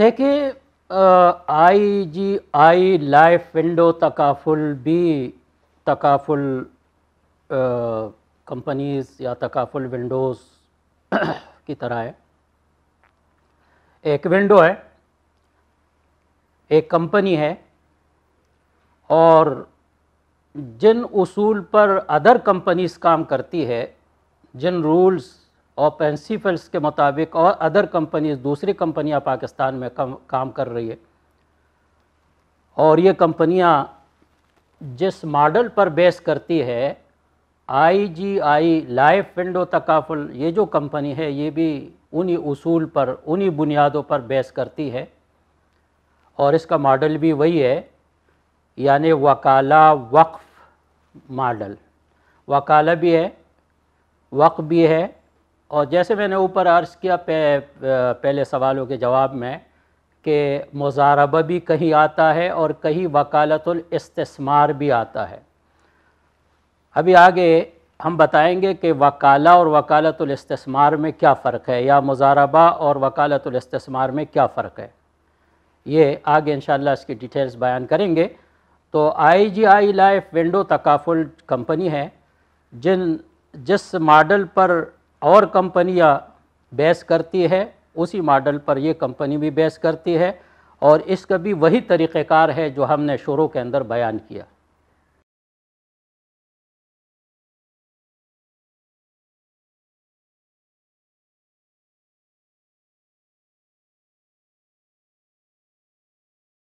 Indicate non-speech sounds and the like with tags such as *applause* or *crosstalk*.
देखिए I G I life window तकाफुल भी तकाफुल कंपनीज या तकाफुल विंडोज़ *coughs* की तरह है एक विंडो है एक कंपनी है और जिन उसूल पर अदर कंपनीज काम करती है जिन रूल्स और प्रिंसिपल्स के मुताबिक और अदर कंपनीज दूसरी कंपनियां पाकिस्तान में कम, काम कर रही है और ये कंपनियां जिस मॉडल पर बेस करती है आईजीआई लाइफ विंडो तकाफुल ये जो कंपनी है ये भी उन्हीं उसूल पर उन्हीं बुनियादों पर बेस करती है और इसका मॉडल भी वही है यानी वकाला वक्फ मॉडल वकाला भी है वक्फ भी है और जैसे मैंने ऊपर अर्ज़ किया पे, पहले सवालों के जवाब में कि मुजारबा भी कहीं आता है और कहीं वकालतुलस्तमार भी आता है अभी आगे हम बताएंगे कि वकाला और वकालतुलस्तमार में क्या फ़र्क है या मुजारबा और वकालतुलस्तमार में क्या फ़र्क है ये आगे इन इसकी डिटेल्स बयान करेंगे तो I G I life window तकाफुल कंपनी है जिन जिस मॉडल पर और कंपनियां बेस करती है उसी मॉडल पर ये कंपनी भी बेस करती है और इसका भी वही तरीक़ेकार है जो हमने शुरू के अंदर बयान किया